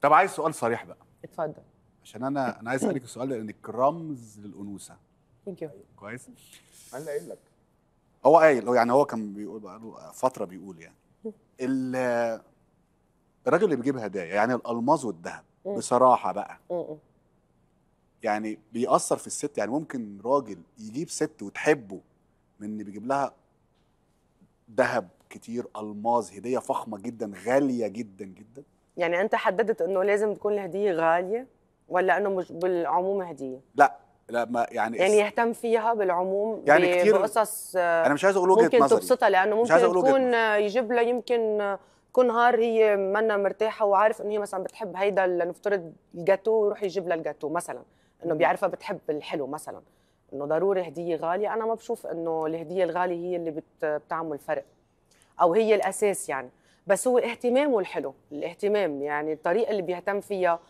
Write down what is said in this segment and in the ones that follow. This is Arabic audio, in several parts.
طب عايز سؤال صريح بقى اتفضل عشان انا انا عايز اسالك السؤال ده لانك رمز للانوثه ثانك يو كويس انا قايل لك هو قايل هو يعني هو كان بيقول بقاله فتره بيقول يعني الراجل اللي بيجيب هدايا يعني الالماز والذهب بصراحه بقى يعني بيأثر في الست يعني ممكن راجل يجيب ست وتحبه من اللي بيجيب لها ذهب كتير الماز هديه فخمه جدا غاليه جدا جدا يعني انت حددت انه لازم تكون الهديه غاليه ولا انه مش بالعموم هديه لا لا ما يعني يعني يهتم فيها بالعموم يعني كثير بقصص آه، انا مش عايز اقول وجهه ممكن نظري تبسطها لانه ممكن تكون آه، يجيب لها يمكن آه، كل نهار هي منا مرتاحه وعارف انه هي مثلا بتحب هيدا لنفترض الجاتو ويروح يجيب لها الجاتو مثلا انه بيعرفها بتحب الحلو مثلا انه ضروري هديه غاليه انا ما بشوف انه الهديه الغاليه هي اللي بتعمل فرق او هي الاساس يعني بس هو اهتمامه الحلو الاهتمام يعني الطريقه اللي بيهتم فيها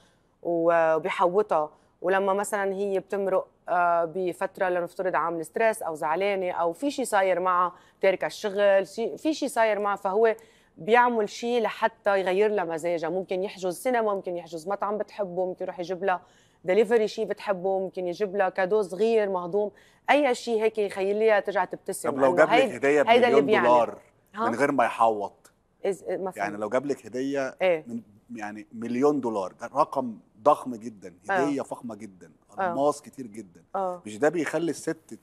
وبيحوطها ولما مثلا هي بتمرق آه، بفتره لنفترض عامل ستريس او زعلانه او في شيء صاير معها تاركه الشغل في شيء صاير معها فهو بيعمل شيء لحتى يغير لها مزاجها ممكن يحجز سينما ممكن يحجز مطعم بتحبه ممكن يروح يجيب لها دليفري شيء بتحبه ممكن يجيب لها كادو صغير مهضوم اي شيء هيك يخليها ترجع تبتسم طب لو جاب لك هديه بمليون دولار من غير ما يحوط إيه، مفهوم. يعني لو جاب لك هديه إيه؟ من يعني مليون دولار ده رقم ضخم جدا آه. هديه آه. فخمه جدا آه. الماس آه. كتير جدا آه. مش ده بيخلي الست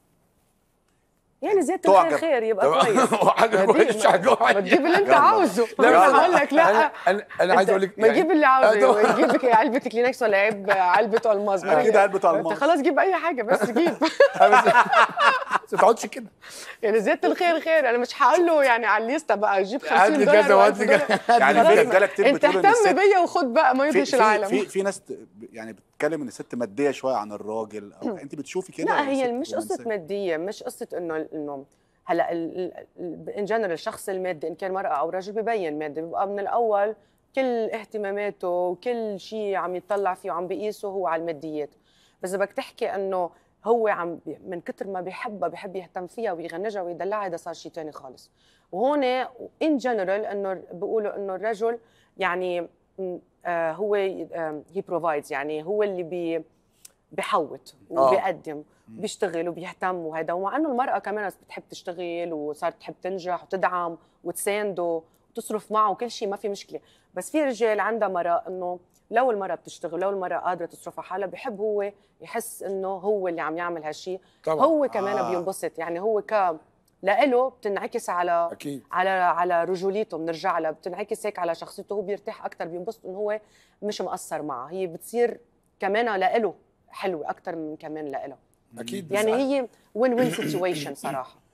يعني زيت الخير خير يبقى كويس وحاجه كويسه حاجة تجيب اللي انت عاوزه لا انا هقول لك لا انا انا عايز اقول لك ما تجيب يعني اللي عاوزه تجيب لك علبة كلينكس ولا علب علبة الماس اكيد علبة الماس خلاص جيب اي حاجة بس جيب ما تقعدش كده يعني زياده الخير خير انا مش هقول له يعني على الليسته بقى جيب 50 دولار كذا وهات يعني في رجاله كتير انت اهتم بيا وخد بقى ما يرضيش العالم في في ناس يعني بتتكلم ان الست ماديه شويه عن الراجل او انت بتشوفي كده لا هي مش قصه ماديه مش قصه انه انه هلا ان جنرال الشخص المادي ان كان مراه او رجل ببين مادي بيبقى من الاول كل اهتماماته وكل شيء عم يتطلع فيه وعم بيقيسه هو على الماديات بس بدك تحكي انه هو عم من كتر ما بيحبها بيحب يهتم فيها ويغنجها ويدلعها هذا صار شيء ثاني خالص وهون ان جنرال انه بيقولوا انه الرجل يعني آه هو هي بروفايدز آه، يعني هو اللي بي بحوط آه. وبيقدم بيشتغل وبيهتم وهذا ومع انه المراه كمان بتحب تشتغل وصارت تحب تنجح وتدعم وتسانده بتصرف معه وكل شيء ما في مشكله بس في رجال عندها مرأة انه لو المرأة بتشتغل لو المرأة قادرة تصرف على حالها بحب هو يحس انه هو اللي عم يعمل هالشيء هو كمان آه. بينبسط يعني هو ك لإله بتنعكس على أكيد. على على رجوليته بنرجع لها بتنعكس هيك على شخصيته هو بيرتاح اكثر بينبسط انه هو مش مقصر معها هي بتصير كمان لإله حلوه اكثر من كمان لإله اكيد يعني هي وين وين سيتويشن صراحه